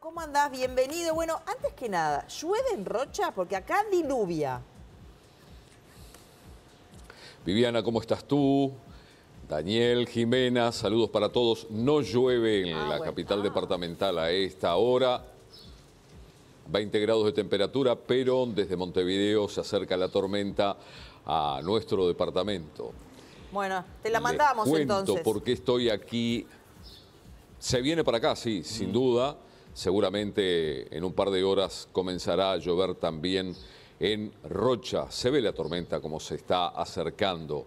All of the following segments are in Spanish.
¿cómo andás? Bienvenido. Bueno, antes que nada, ¿llueve en Rocha? Porque acá diluvia. Viviana, ¿cómo estás tú? Daniel, Jimena, saludos para todos. No llueve en ah, la capital ah. departamental a esta hora. 20 grados de temperatura, pero desde Montevideo se acerca la tormenta a nuestro departamento. Bueno, te la mandamos entonces. cuento entonces. Porque estoy aquí. Se viene para acá, sí, sin mm. duda. Seguramente en un par de horas comenzará a llover también en Rocha. Se ve la tormenta como se está acercando.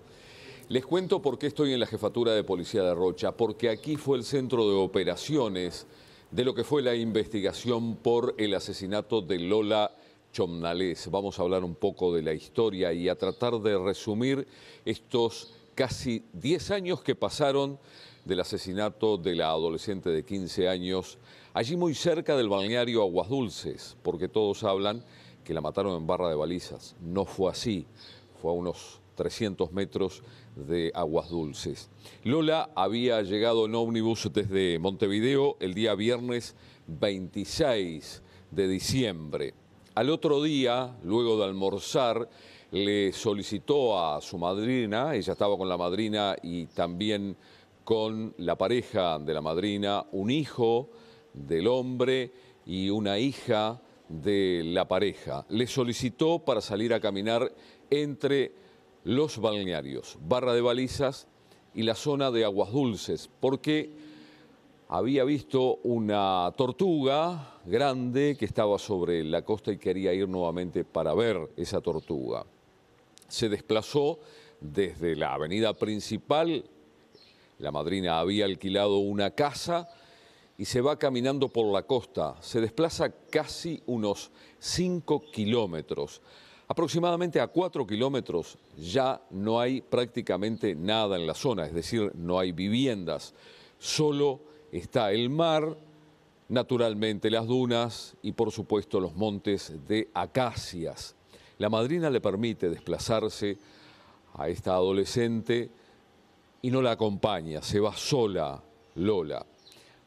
Les cuento por qué estoy en la jefatura de policía de Rocha, porque aquí fue el centro de operaciones de lo que fue la investigación por el asesinato de Lola Chomnales. Vamos a hablar un poco de la historia y a tratar de resumir estos casi 10 años que pasaron del asesinato de la adolescente de 15 años, allí muy cerca del balneario Aguas Dulces, porque todos hablan que la mataron en barra de balizas. No fue así, fue a unos 300 metros de Aguas Dulces. Lola había llegado en ómnibus desde Montevideo el día viernes 26 de diciembre. Al otro día, luego de almorzar, le solicitó a su madrina, ella estaba con la madrina y también con la pareja de la madrina, un hijo del hombre y una hija de la pareja. Le solicitó para salir a caminar entre los balnearios, Barra de Balizas y la zona de Aguas Dulces, porque había visto una tortuga grande que estaba sobre la costa y quería ir nuevamente para ver esa tortuga. Se desplazó desde la avenida principal la madrina había alquilado una casa y se va caminando por la costa. Se desplaza casi unos 5 kilómetros. Aproximadamente a 4 kilómetros ya no hay prácticamente nada en la zona, es decir, no hay viviendas. Solo está el mar, naturalmente las dunas y por supuesto los montes de acacias. La madrina le permite desplazarse a esta adolescente y no la acompaña, se va sola Lola.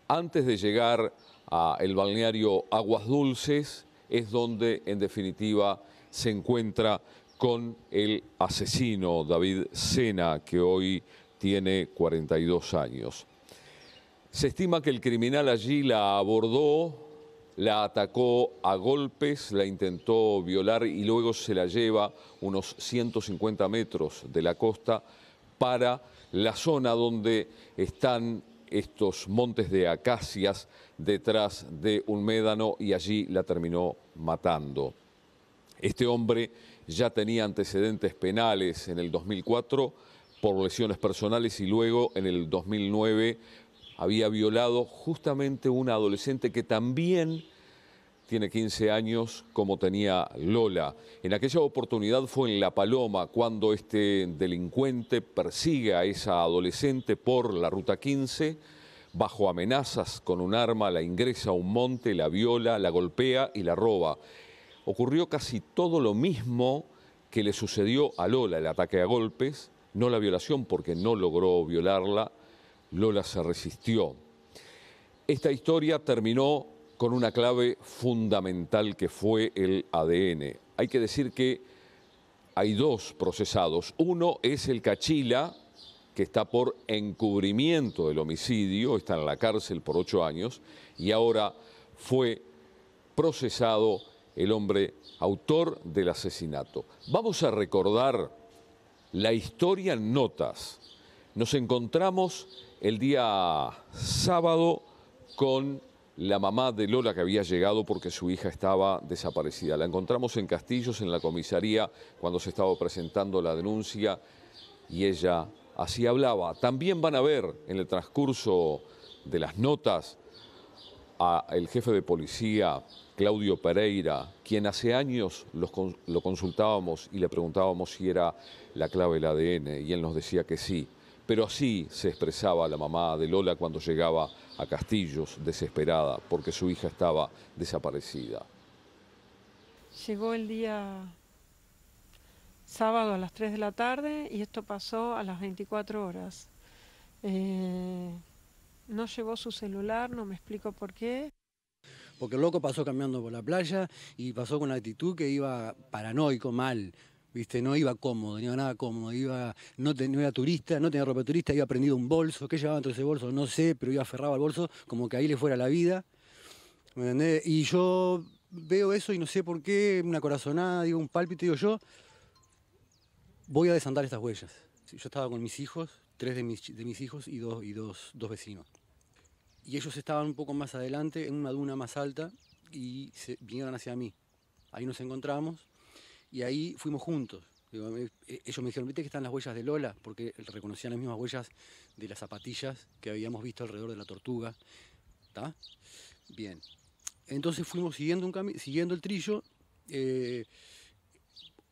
Antes de llegar al balneario Aguas Dulces es donde en definitiva se encuentra con el asesino David Sena, que hoy tiene 42 años. Se estima que el criminal allí la abordó, la atacó a golpes, la intentó violar y luego se la lleva unos 150 metros de la costa para la zona donde están estos montes de acacias detrás de un médano y allí la terminó matando. Este hombre ya tenía antecedentes penales en el 2004 por lesiones personales y luego en el 2009 había violado justamente una adolescente que también tiene 15 años como tenía Lola. En aquella oportunidad fue en La Paloma cuando este delincuente persigue a esa adolescente por la Ruta 15, bajo amenazas con un arma, la ingresa a un monte, la viola, la golpea y la roba. Ocurrió casi todo lo mismo que le sucedió a Lola, el ataque a golpes, no la violación porque no logró violarla, Lola se resistió. Esta historia terminó con una clave fundamental que fue el ADN. Hay que decir que hay dos procesados. Uno es el Cachila, que está por encubrimiento del homicidio, está en la cárcel por ocho años, y ahora fue procesado el hombre autor del asesinato. Vamos a recordar la historia en notas. Nos encontramos el día sábado con la mamá de Lola que había llegado porque su hija estaba desaparecida. La encontramos en Castillos, en la comisaría, cuando se estaba presentando la denuncia y ella así hablaba. También van a ver en el transcurso de las notas al jefe de policía, Claudio Pereira, quien hace años lo consultábamos y le preguntábamos si era la clave del ADN y él nos decía que sí. Pero así se expresaba la mamá de Lola cuando llegaba a Castillos desesperada porque su hija estaba desaparecida. Llegó el día sábado a las 3 de la tarde y esto pasó a las 24 horas. Eh, no llevó su celular, no me explico por qué. Porque el loco pasó caminando por la playa y pasó con una actitud que iba paranoico, mal. ¿viste? No iba cómodo, no iba nada cómodo, iba, no, era turista, no tenía ropa turista, iba prendido un bolso, ¿qué llevaba dentro de ese bolso? No sé, pero iba aferrado al bolso como que ahí le fuera la vida, Y yo veo eso y no sé por qué, una corazonada, digo, un pálpito, digo yo, voy a desandar estas huellas. Yo estaba con mis hijos, tres de mis, de mis hijos y, dos, y dos, dos vecinos. Y ellos estaban un poco más adelante, en una duna más alta, y se vinieron hacia mí. Ahí nos encontramos y ahí fuimos juntos. Eh, eh, ellos me dijeron, viste que están las huellas de Lola, porque reconocían las mismas huellas de las zapatillas que habíamos visto alrededor de la tortuga. ¿Está? Bien. Entonces fuimos siguiendo, un siguiendo el trillo. Eh,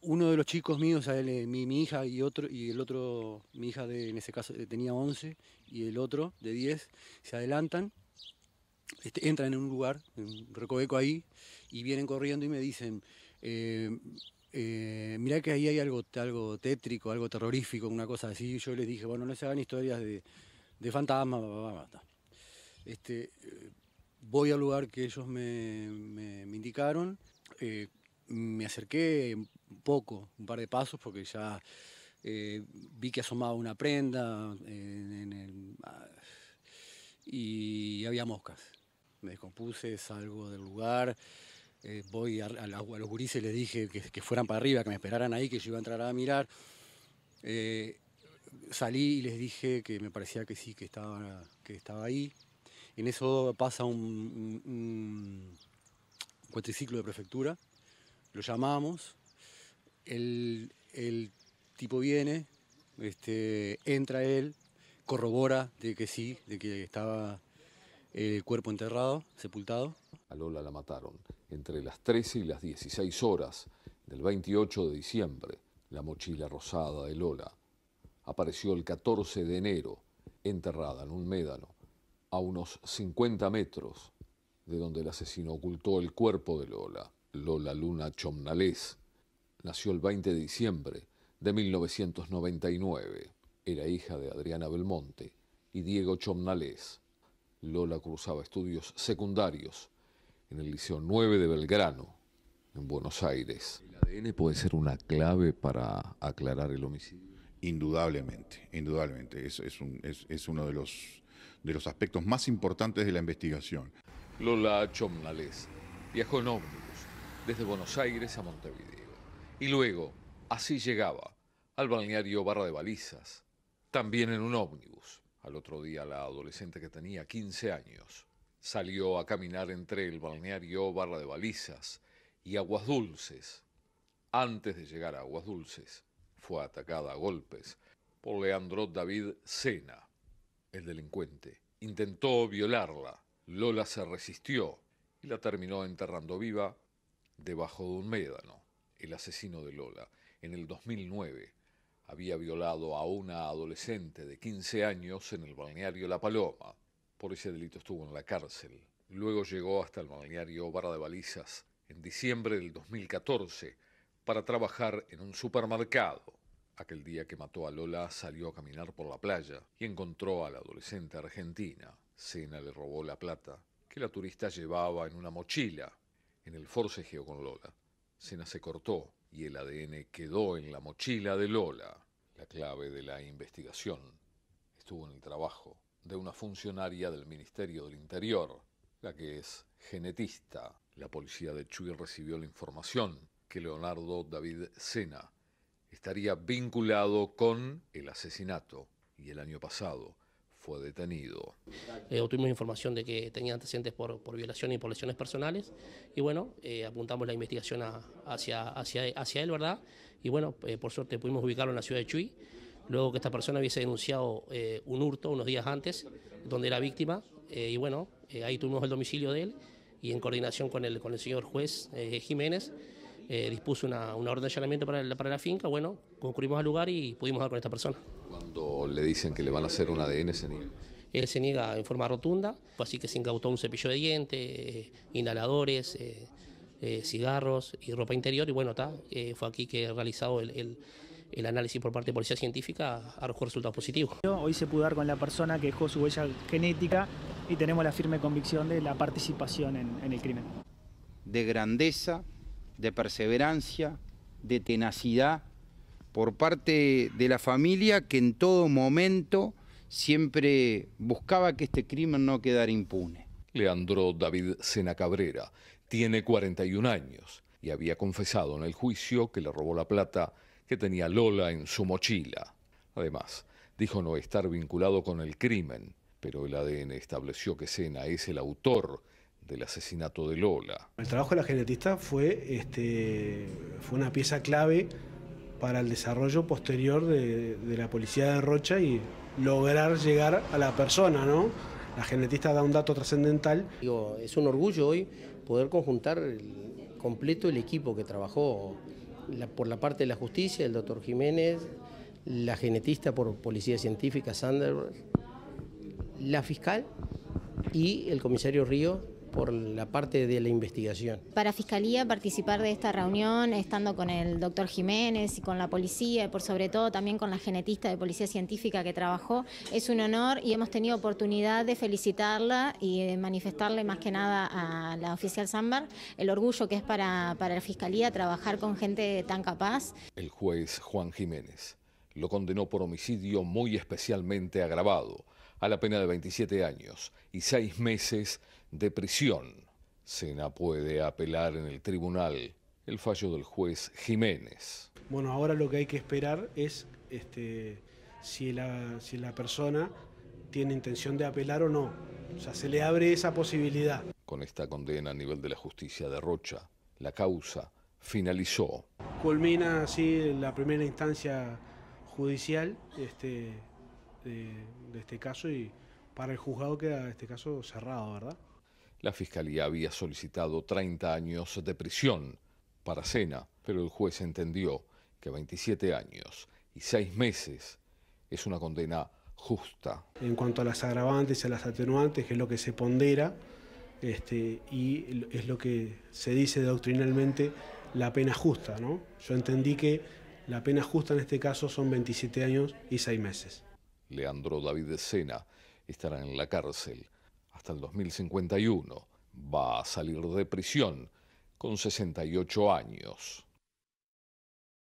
uno de los chicos míos, mi, hija y otro, y el otro, mi hija de, en ese caso tenía 11 y el otro de 10, se adelantan, este, entran en un lugar, un recoveco ahí, y vienen corriendo y me dicen, eh, mirá que ahí hay algo, algo tétrico, algo terrorífico, una cosa así. Yo les dije, bueno, no se hagan historias de, de fantasmas, Este, eh, voy al lugar que ellos me, indicaron. Eh, me acerqué un poco, un par de pasos, porque ya vi que asomaba una prenda ah, y había moscas. Me descompuse, salgo del lugar eh, voy a, los gurises les dije que, fueran para arriba, que me esperaran ahí, que yo iba a entrar a mirar. Eh, salí y les dije que me parecía que sí, que estaba, que estaba ahí. En eso pasa un, cuatriciclo de prefectura, lo llamamos, el, tipo viene, este, entra él, corrobora de que sí, de que estaba eh, el cuerpo enterrado, sepultado a Lola la mataron. Entre las 13 y las 16 horas del 28 de diciembre, la mochila rosada de Lola apareció el 14 de enero, enterrada en un médano, a unos 50 metros de donde el asesino ocultó el cuerpo de Lola. Lola Luna Chomnales nació el 20 de diciembre de 1999. Era hija de Adriana Belmonte y Diego Chomnales. Lola cruzaba estudios secundarios en el Liceo 9 de Belgrano, en Buenos Aires. ¿El ADN puede ser una clave para aclarar el homicidio? Indudablemente, indudablemente. Es, uno de los, de los aspectos más importantes de la investigación. Lola Chomnales viajó en ómnibus desde Buenos Aires a Montevideo y luego así llegaba al balneario Barra de Balizas, también en un ómnibus. Al otro día la adolescente que tenía 15 años Salió a caminar entre el balneario Barra de Balizas y Aguas Dulces. Antes de llegar a Aguas Dulces, fue atacada a golpes por Leandro David Sena, el delincuente. Intentó violarla. Lola se resistió y la terminó enterrando viva debajo de un médano. El asesino de Lola, en el 2009, había violado a una adolescente de 15 años en el balneario La Paloma. Por ese delito estuvo en la cárcel. Luego llegó hasta el balneario Barra de Balizas en diciembre del 2014 para trabajar en un supermercado. Aquel día que mató a Lola salió a caminar por la playa y encontró a la adolescente argentina. Cena le robó la plata que la turista llevaba en una mochila. En el forcejeo con Lola, Cena se cortó y el ADN quedó en la mochila de Lola. La clave de la investigación estuvo en el trabajo de una funcionaria del Ministerio del Interior, la que es genetista. La policía de Chuy recibió la información que Leonardo David Sena estaría vinculado con el asesinato y el año pasado fue detenido. Eh, obtuvimos información de que tenía antecedentes por, por violación y por lesiones personales y bueno, eh, apuntamos la investigación hacia, hacia, hacia él, ¿verdad? Y bueno, eh, por suerte pudimos ubicarlo en la ciudad de Chuy luego que esta persona hubiese denunciado eh, un hurto unos días antes, donde era víctima, eh, y bueno, eh, ahí tuvimos el domicilio de él, y en coordinación con el, con el señor juez Jiménez, dispuso una, una, orden de allanamiento para la, para la finca, bueno, concurrimos al lugar y pudimos hablar con esta persona. Cuando le dicen que le van a hacer un ADN, se niega. Él se niega en forma rotunda, así que se incautó un cepillo de dientes, inhaladores, cigarros y ropa interior, y bueno, está, fue aquí que he realizado el, el el análisis por parte de policía científica arrojó resultados positivos. Hoy se pudo dar con la persona que dejó su huella genética y tenemos la firme convicción de la participación en, en el crimen. De grandeza, de perseverancia, de tenacidad por parte de la familia que en todo momento siempre buscaba que este crimen no quedara impune. Leandro David Sena Cabrera tiene 41 años y había confesado en el juicio que le robó la plata que tenía Lola en su mochila. Además, dijo no estar vinculado con el crimen, pero el ADN estableció que Sena es el autor del asesinato de Lola. El trabajo de la genetista fue, este, fue una pieza clave para el desarrollo posterior de, la policía de Rocha y lograr llegar a la persona, ¿no? La genetista da un dato trascendental. Es un orgullo hoy poder conjuntar completo el equipo que trabajó por la parte de la justicia, el doctor Jiménez, la genetista por policía científica, Sanders, la fiscal y el comisario Río por la parte de la investigación. Para Fiscalía participar de esta reunión, estando con el doctor Jiménez y con la policía, y por sobre todo también con la genetista de Policía Científica que trabajó, es un honor y hemos tenido oportunidad de felicitarla y de manifestarle más que nada a la oficial Zambar el orgullo que es para la Fiscalía trabajar con gente tan capaz. El juez Juan Jiménez lo condenó por homicidio muy especialmente agravado a la pena de 27 años y 6 meses de prisión. Sena puede apelar en el tribunal el fallo del juez Jiménez. Bueno, ahora lo que hay que esperar es este, si, la, si la persona tiene intención de apelar o no. O sea, se le abre esa posibilidad. Con esta condena a nivel de la justicia de Rocha, la causa finalizó. Culmina así la primera instancia judicial. Este, este, de, este caso y para el juzgado queda este caso cerrado, ¿verdad? La fiscalía había solicitado 30 años de prisión para Cena, pero el juez entendió que 27 años y 6 meses es una condena justa. En cuanto a las agravantes y a las atenuantes, que es lo que se pondera este, y es lo que se dice doctrinalmente la pena justa, ¿no? Yo entendí que la pena justa en este caso son 27 años y 6 meses. Leandro David Sena estará en la cárcel hasta el 2051. Va a salir de prisión con 68 años.